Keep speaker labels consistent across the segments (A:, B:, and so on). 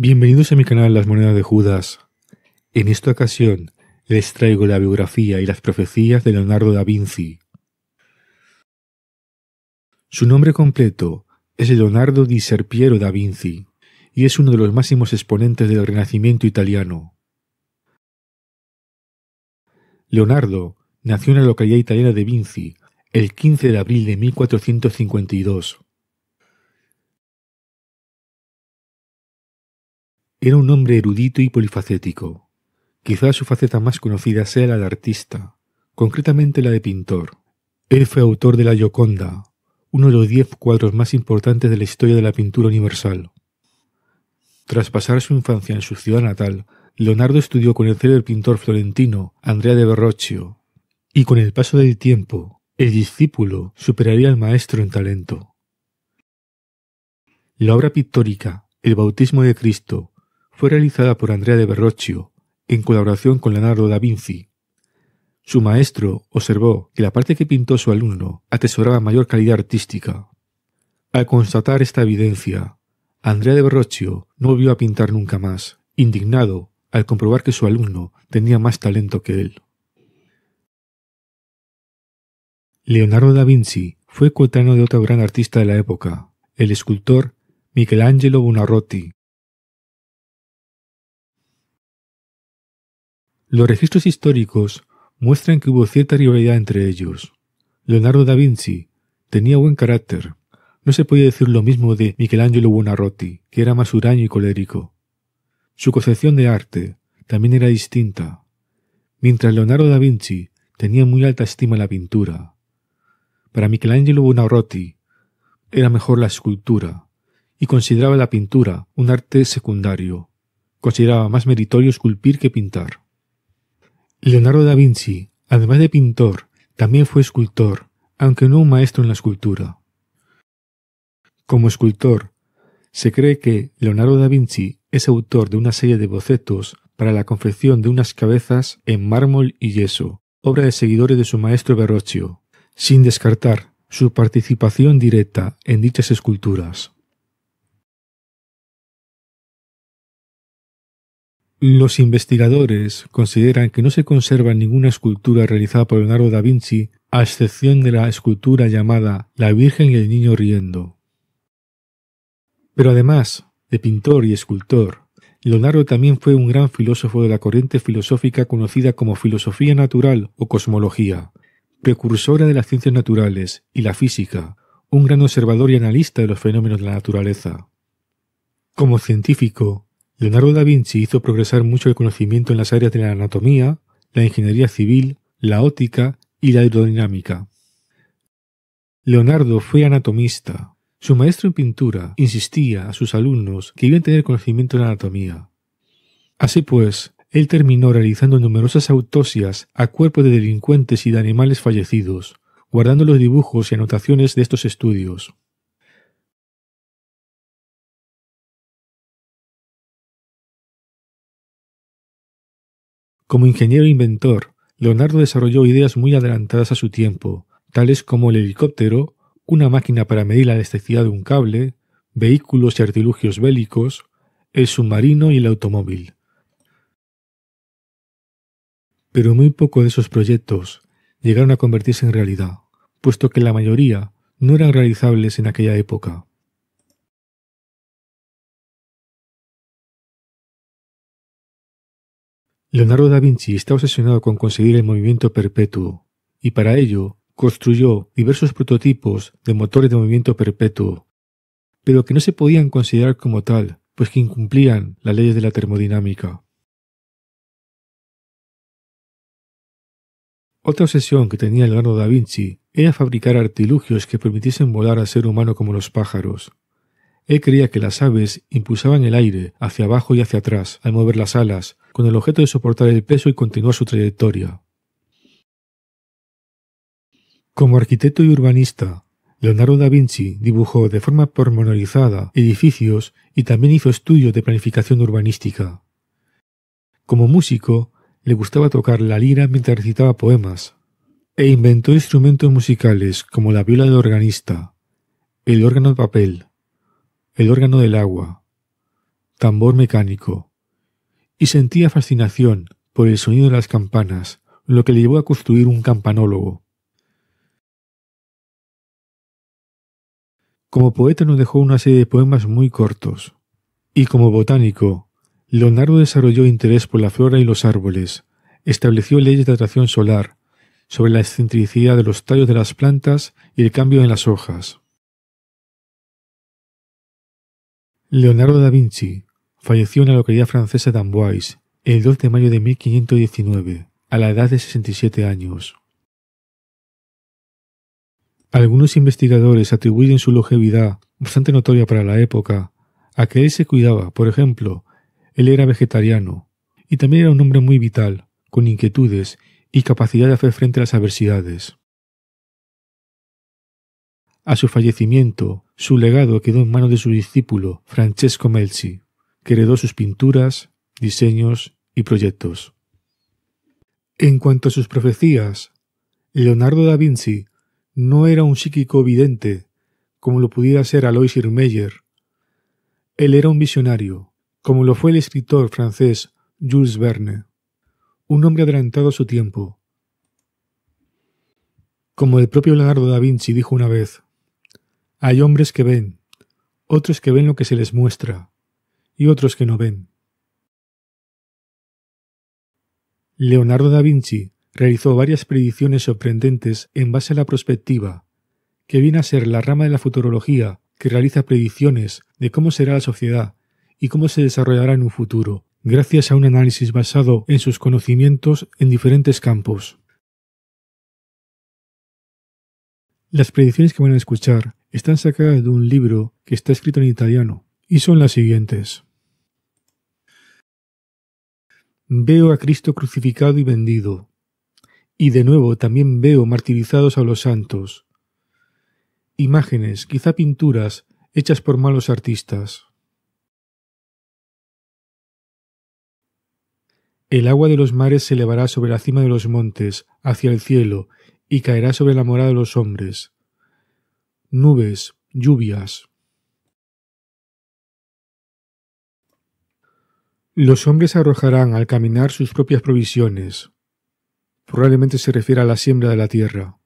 A: Bienvenidos a mi canal Las Monedas de Judas. En esta ocasión les traigo la biografía y las profecías de Leonardo da Vinci. Su nombre completo es Leonardo di Serpiero da Vinci y es uno de los máximos exponentes del Renacimiento italiano. Leonardo nació en la localidad italiana de Vinci el 15 de abril de 1452 Era un hombre erudito y polifacético. Quizá su faceta más conocida sea la de artista, concretamente la de pintor. Él fue autor de La Gioconda, uno de los diez cuadros más importantes de la historia de la pintura universal. Tras pasar su infancia en su ciudad natal, Leonardo estudió con el célebre pintor florentino Andrea de Verrocchio, y con el paso del tiempo, el discípulo superaría al maestro en talento. La obra pictórica, El bautismo de Cristo, fue realizada por Andrea de Verrocchio, en colaboración con Leonardo da Vinci. Su maestro observó que la parte que pintó su alumno atesoraba mayor calidad artística. Al constatar esta evidencia, Andrea de Verrocchio no volvió a pintar nunca más, indignado al comprobar que su alumno tenía más talento que él. Leonardo da Vinci fue coetáneo de otro gran artista de la época, el escultor Michelangelo Bonarroti. Los registros históricos muestran que hubo cierta rivalidad entre ellos. Leonardo da Vinci tenía buen carácter. No se podía decir lo mismo de Michelangelo Buonarroti, que era más huraño y colérico. Su concepción de arte también era distinta. Mientras Leonardo da Vinci tenía muy alta estima la pintura, para Michelangelo Buonarroti era mejor la escultura y consideraba la pintura un arte secundario. Consideraba más meritorio esculpir que pintar. Leonardo da Vinci, además de pintor, también fue escultor, aunque no un maestro en la escultura. Como escultor, se cree que Leonardo da Vinci es autor de una serie de bocetos para la confección de unas cabezas en mármol y yeso, obra de seguidores de su maestro Verrocchio, sin descartar su participación directa en dichas esculturas. Los investigadores consideran que no se conserva ninguna escultura realizada por Leonardo da Vinci, a excepción de la escultura llamada La Virgen y el Niño Riendo. Pero además de pintor y escultor, Leonardo también fue un gran filósofo de la corriente filosófica conocida como filosofía natural o cosmología, precursora de las ciencias naturales y la física, un gran observador y analista de los fenómenos de la naturaleza. Como científico, Leonardo da Vinci hizo progresar mucho el conocimiento en las áreas de la anatomía, la ingeniería civil, la óptica y la aerodinámica. Leonardo fue anatomista. Su maestro en pintura insistía a sus alumnos que iban a tener conocimiento en anatomía. Así pues, él terminó realizando numerosas autopsias a cuerpos de delincuentes y de animales fallecidos, guardando los dibujos y anotaciones de estos estudios. Como ingeniero e inventor, Leonardo desarrolló ideas muy adelantadas a su tiempo, tales como el helicóptero, una máquina para medir la elasticidad de un cable, vehículos y artilugios bélicos, el submarino y el automóvil. Pero muy poco de esos proyectos llegaron a convertirse en realidad, puesto que la mayoría no eran realizables en
B: aquella época. Leonardo
A: da Vinci está obsesionado con conseguir el movimiento perpetuo, y para ello construyó diversos prototipos de motores de movimiento perpetuo, pero que no se podían considerar como tal, pues que incumplían las leyes de
B: la termodinámica.
A: Otra obsesión que tenía Leonardo da Vinci era fabricar artilugios que permitiesen volar al ser humano como los pájaros. Él creía que las aves impulsaban el aire hacia abajo y hacia atrás al mover las alas, con el objeto de soportar el peso y continuar su trayectoria. Como arquitecto y urbanista, Leonardo da Vinci dibujó de forma pormenorizada edificios y también hizo estudios de planificación urbanística. Como músico, le gustaba tocar la lira mientras recitaba poemas, e inventó instrumentos musicales como la viola del organista, el órgano de papel, el órgano del agua, tambor mecánico, y sentía fascinación por el sonido de las campanas, lo que le llevó a construir un campanólogo. Como poeta nos dejó una serie de poemas muy cortos, y como botánico, Leonardo desarrolló interés por la flora y los árboles, estableció leyes de atracción solar, sobre la excentricidad de los tallos de las plantas y el cambio en las hojas. Leonardo da Vinci Falleció en la localidad francesa de el 2 de mayo de 1519, a la edad de 67 años. Algunos investigadores atribuyen su longevidad, bastante notoria para la época, a que él se cuidaba, por ejemplo, él era vegetariano, y también era un hombre muy vital, con inquietudes y capacidad de hacer frente a las adversidades. A su fallecimiento, su legado quedó en manos de su discípulo, Francesco Melzi que heredó sus pinturas, diseños y proyectos. En cuanto a sus profecías, Leonardo da Vinci no era un psíquico vidente, como lo pudiera ser Alois Irmeyer. Él era un visionario, como lo fue el escritor francés Jules Verne, un hombre adelantado a su tiempo. Como el propio Leonardo da Vinci dijo una vez, hay hombres que ven, otros que ven lo que se les muestra, y otros que no ven. Leonardo da Vinci realizó varias predicciones sorprendentes en base a la prospectiva, que viene a ser la rama de la futurología que realiza predicciones de cómo será la sociedad y cómo se desarrollará en un futuro, gracias a un análisis basado en sus conocimientos en diferentes campos. Las predicciones que van a escuchar están sacadas de un libro que está escrito en italiano y son las siguientes. Veo a Cristo crucificado y vendido. Y de nuevo también veo martirizados a los santos. Imágenes, quizá pinturas, hechas por malos artistas. El agua de los mares se elevará sobre la cima de los montes, hacia el cielo, y caerá sobre la morada de los hombres. Nubes, lluvias. Los hombres arrojarán al caminar sus propias provisiones. Probablemente se refiere a la siembra de la tierra.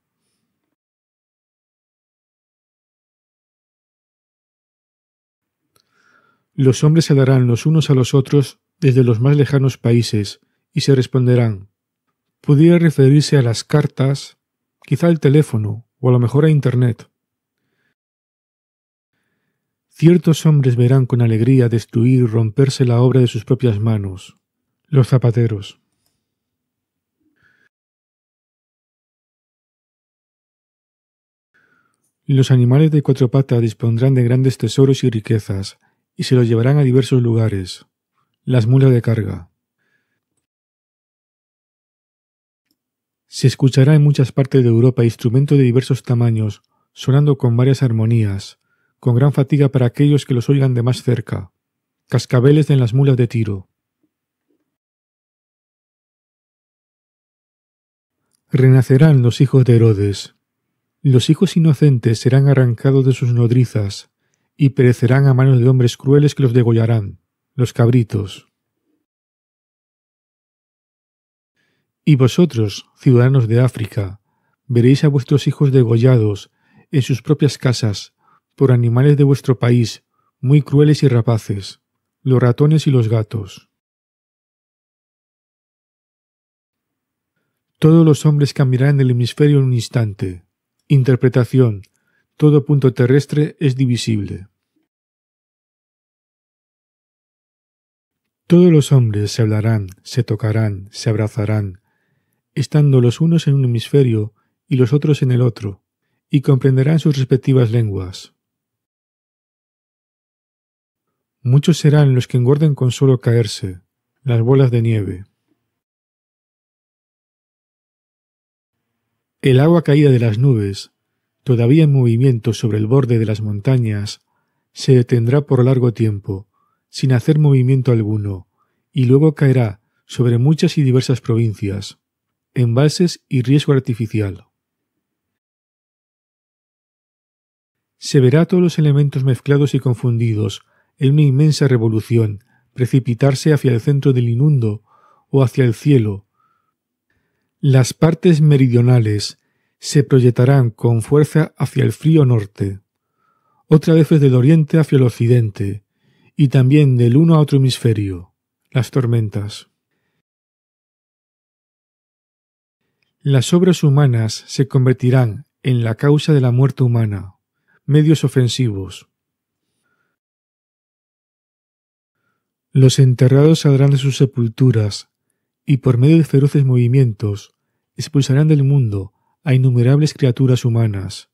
A: Los hombres se darán los unos a los otros desde los más lejanos países y se responderán. Pudiera referirse a las cartas, quizá al teléfono o a lo mejor a Internet. Ciertos hombres verán con alegría destruir y romperse la obra de sus propias manos, los zapateros. Los animales de cuatro patas dispondrán de grandes tesoros y riquezas, y se los llevarán a diversos lugares. Las mulas de carga. Se escuchará en muchas partes de Europa instrumentos de diversos tamaños, sonando con varias armonías, con gran fatiga para aquellos que los oigan de más cerca. Cascabeles en las mulas de tiro. Renacerán los hijos de Herodes. Los hijos inocentes serán arrancados de sus nodrizas, y perecerán a manos de hombres crueles que los degollarán, los cabritos. Y vosotros, ciudadanos de África, veréis a vuestros hijos degollados en sus propias casas, por animales de vuestro país, muy crueles y rapaces, los ratones y los gatos. Todos los hombres en el hemisferio en un instante. Interpretación. Todo punto terrestre es divisible. Todos los hombres se hablarán, se tocarán, se abrazarán, estando los unos en un hemisferio y los otros en el otro, y comprenderán sus respectivas lenguas. Muchos serán los que engorden con solo caerse, las bolas de nieve. El agua caída de las nubes, todavía en movimiento sobre el borde de las montañas, se detendrá por largo tiempo, sin hacer movimiento alguno, y luego caerá sobre muchas y diversas provincias, embalses y riesgo artificial. Se verá todos los elementos mezclados y confundidos en una inmensa revolución, precipitarse hacia el centro del inundo o hacia el cielo. Las partes meridionales se proyectarán con fuerza hacia el frío norte, otra vez desde el oriente hacia el occidente, y también del uno a otro hemisferio, las tormentas. Las obras humanas se convertirán en la causa de la muerte humana, medios ofensivos, Los enterrados saldrán de sus sepulturas, y por medio de feroces movimientos, expulsarán del mundo a innumerables criaturas humanas.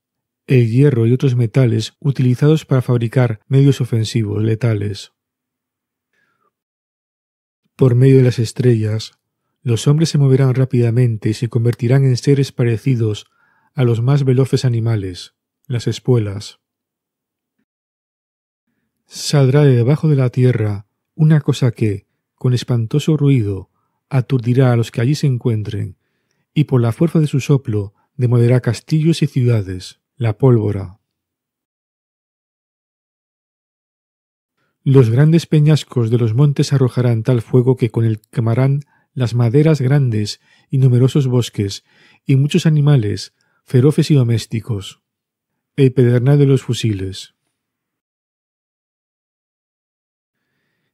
A: El hierro y otros metales utilizados para fabricar medios ofensivos letales. Por medio de las estrellas, los hombres se moverán rápidamente y se convertirán en seres parecidos a los más veloces animales, las espuelas. Saldrá de debajo de la tierra una cosa que, con espantoso ruido, aturdirá a los que allí se encuentren, y por la fuerza de su soplo demolerá castillos y ciudades, la pólvora. Los grandes peñascos de los montes arrojarán tal fuego que con él quemarán las maderas grandes y numerosos bosques, y muchos animales, feroces y domésticos. El pedernal de los fusiles.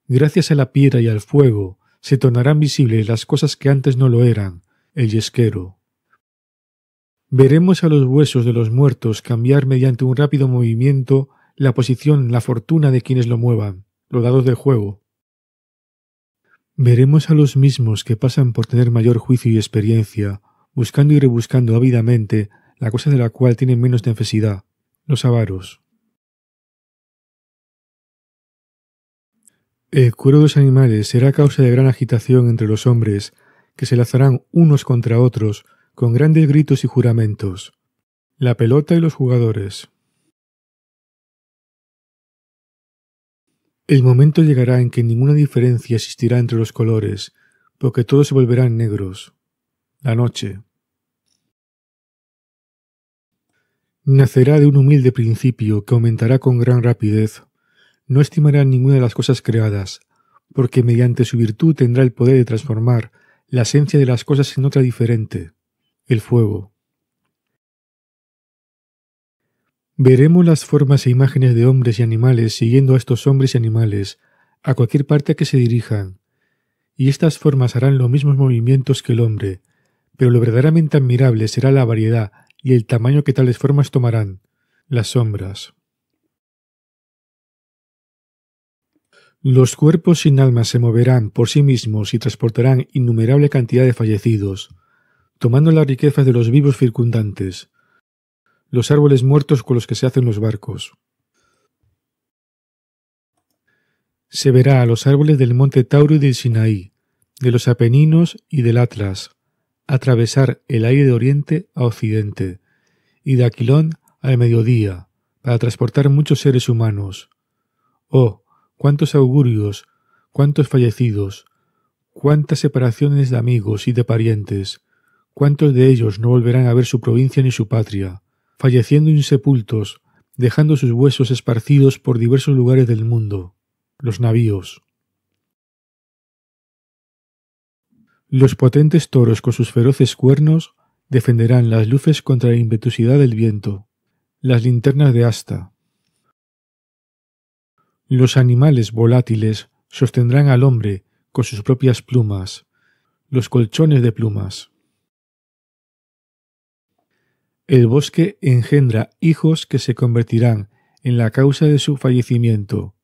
A: Gracias a la piedra y al fuego se tornarán visibles las cosas que antes no lo eran, el yesquero. Veremos a los huesos de los muertos cambiar mediante un rápido movimiento la posición, la fortuna de quienes lo muevan, los dados de juego. Veremos a los mismos que pasan por tener mayor juicio y experiencia, buscando y rebuscando ávidamente la cosa de la cual tienen menos necesidad, los avaros. El cuero de los animales será causa de gran agitación entre los hombres, que se lazarán unos contra otros, con grandes gritos y juramentos. La pelota y los jugadores. El momento llegará en que ninguna diferencia existirá entre los colores, porque todos se volverán negros. La noche. Nacerá de un humilde principio que aumentará con gran rapidez, no estimará ninguna de las cosas creadas, porque mediante su virtud tendrá el poder de transformar la esencia de las cosas en otra diferente, el fuego. Veremos las formas e imágenes de hombres y animales siguiendo a estos hombres y animales, a cualquier parte a que se dirijan, y estas formas harán los mismos movimientos que el hombre, pero lo verdaderamente admirable será la variedad y el tamaño que tales formas tomarán, las sombras. Los cuerpos sin alma se moverán por sí mismos y transportarán innumerable cantidad de fallecidos, tomando las riquezas de los vivos circundantes, los árboles muertos con los que se hacen los barcos. Se verá a los árboles del monte Tauro y del Sinaí, de los Apeninos y del Atlas, atravesar el aire de oriente a occidente, y de Aquilón al mediodía, para transportar muchos seres humanos. Oh, cuántos augurios, cuántos fallecidos, cuántas separaciones de amigos y de parientes, cuántos de ellos no volverán a ver su provincia ni su patria, falleciendo insepultos, dejando sus huesos esparcidos por diversos lugares del mundo, los navíos. Los potentes toros con sus feroces cuernos defenderán las luces contra la impetuosidad del viento, las linternas de asta, los animales volátiles sostendrán al hombre con sus propias plumas, los colchones de plumas. El bosque engendra hijos que se convertirán en la causa de su fallecimiento,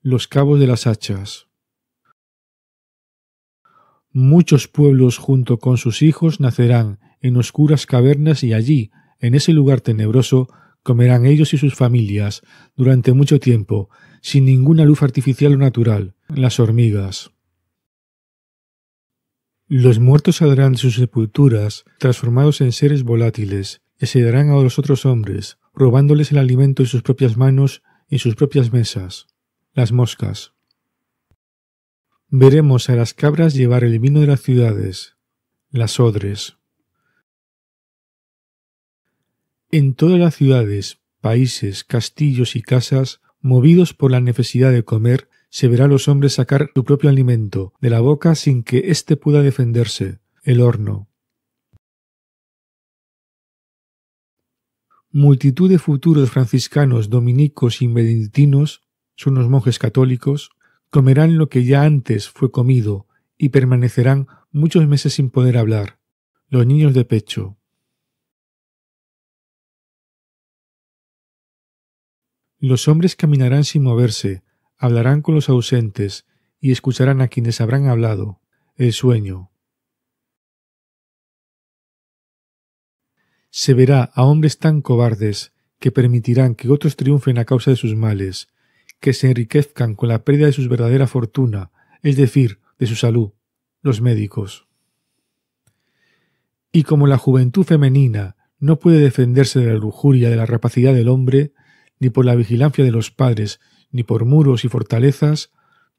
A: los cabos de las hachas. Muchos pueblos junto con sus hijos nacerán en oscuras cavernas y allí, en ese lugar tenebroso, comerán ellos y sus familias durante mucho tiempo, sin ninguna luz artificial o natural, las hormigas. Los muertos saldrán de sus sepulturas, transformados en seres volátiles, y se darán a los otros hombres, robándoles el alimento en sus propias manos y sus propias mesas. Las moscas. Veremos a las cabras llevar el vino de las ciudades. Las odres en todas las ciudades, países, castillos y casas, movidos por la necesidad de comer, se verá a los hombres sacar su propio alimento de la boca sin que éste pueda defenderse, el horno. Multitud de futuros franciscanos, dominicos y benedictinos, son los monjes católicos, comerán lo que ya antes fue comido y permanecerán muchos meses sin poder hablar, los niños de pecho, Los hombres caminarán sin moverse, hablarán con los ausentes, y escucharán a quienes habrán hablado. El sueño. Se verá a hombres tan cobardes que permitirán que otros triunfen a causa de sus males, que se enriquezcan con la pérdida de su verdadera fortuna, es decir, de su salud, los médicos. Y como la juventud femenina no puede defenderse de la lujuria de la rapacidad del hombre, ni por la vigilancia de los padres, ni por muros y fortalezas,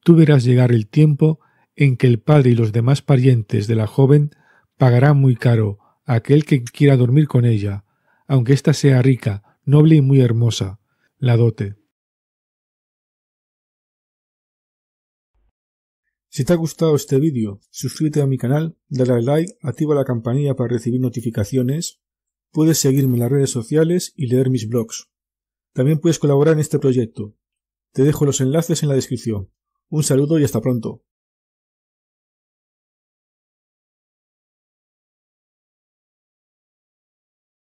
A: tú verás llegar el tiempo en que el padre y los demás parientes de la joven pagarán muy caro a aquel que quiera dormir con ella, aunque ésta sea rica, noble y muy hermosa, la dote. Si te ha gustado este vídeo, suscríbete a mi canal, dale like, activa la campanilla para recibir notificaciones, puedes seguirme en las redes sociales y leer mis blogs. También puedes colaborar en este proyecto. Te dejo los enlaces en la descripción. Un saludo y hasta pronto.